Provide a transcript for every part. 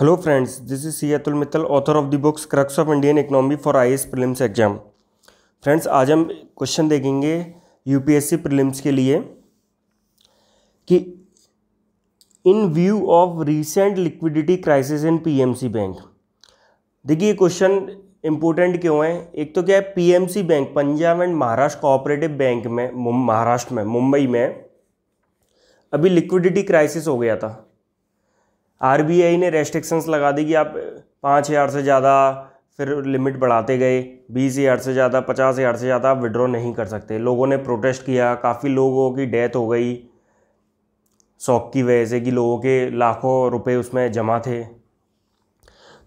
hello friends this is C Atul Mittal author of the books crux of Indian economy for I S exam friends आज हम question देखेंगे UPSC prelims के लिए कि in view of recent liquidity crisis in PMC bank देखिए ये question important क्यों है एक तो क्या है PMC bank Punjab and Maharashtra cooperative bank में महाराष्ट्र में मुंबई में अभी लिक्विडिटी क्राइसिस हो गया था आर ने रेस्ट्रिक्शंस लगा दी कि आप पाँच हज़ार से ज़्यादा फिर लिमिट बढ़ाते गए बीस हज़ार से ज़्यादा पचास हज़ार से ज़्यादा आप विड्रॉ नहीं कर सकते लोगों ने प्रोटेस्ट किया काफ़ी लोगों की डेथ हो गई शौक की वजह से कि लोगों के लाखों रुपए उसमें जमा थे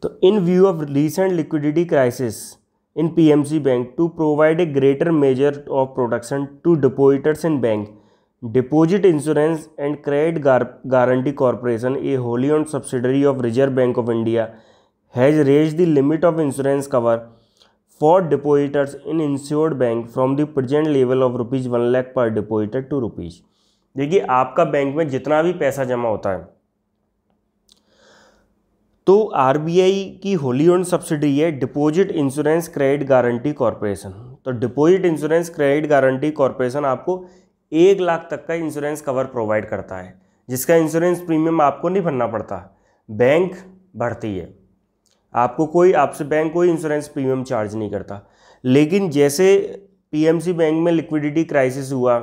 तो in view of recent liquidity crisis in PMC bank to provide a greater measure of protection to depositors in bank deposit insurance and credit guarantee corporation a wholly owned subsidiary of reserve bank of India has raise the limit of insurance cover for depositors in insured bank from the present level of rupees one lakh per depositor to rupees देखिए आपका bank में जितना भी पैसा जमा होता है तो आर की होली ओन सब्सिडी है deposit insurance credit guarantee corporation तो deposit insurance credit guarantee corporation आपको एक लाख तक का इंश्योरेंस कवर प्रोवाइड करता है जिसका इंश्योरेंस प्रीमियम आपको नहीं भरना पड़ता बैंक भरती है आपको कोई आपसे बैंक कोई इंश्योरेंस प्रीमियम चार्ज नहीं करता लेकिन जैसे पीएमसी बैंक में लिक्विडिटी क्राइसिस हुआ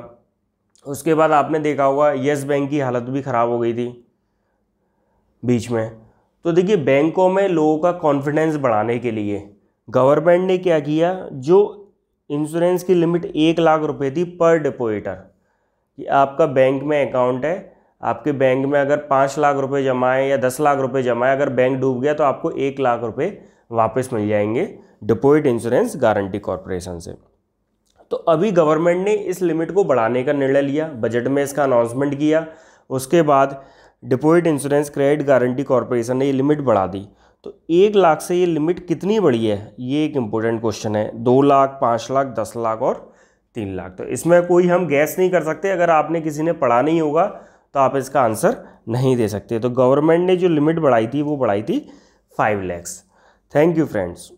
उसके बाद आपने देखा होगा यस बैंक की हालत भी ख़राब हो गई थी बीच में तो देखिए बैंकों में लोगों का कॉन्फिडेंस बढ़ाने के लिए गवर्नमेंट ने क्या किया जो इंश्योरेंस की लिमिट एक लाख रुपए थी पर डिपोजिटर कि आपका बैंक में अकाउंट है आपके बैंक में अगर पाँच लाख रुपए जमाएं या दस लाख रुपए जमाएं अगर बैंक डूब गया तो आपको एक लाख रुपए वापस मिल जाएंगे डिपोजिट इंश्योरेंस गारंटी कॉरपोरेशन से तो अभी गवर्नमेंट ने इस लिमिट को बढ़ाने का निर्णय लिया बजट में इसका अनाउंसमेंट किया उसके बाद deposit insurance credit guarantee corporation ने ये लिमिट बढ़ा दी तो एक लाख से ये लिमिट कितनी बढ़ी है ये एक इम्पोर्टेंट क्वेश्चन है दो लाख पाँच लाख दस लाख और तीन लाख तो इसमें कोई हम गैस नहीं कर सकते अगर आपने किसी ने पढ़ा नहीं होगा तो आप इसका आंसर नहीं दे सकते तो गवर्नमेंट ने जो लिमिट बढ़ाई थी वो बढ़ाई थी five lakhs thank you friends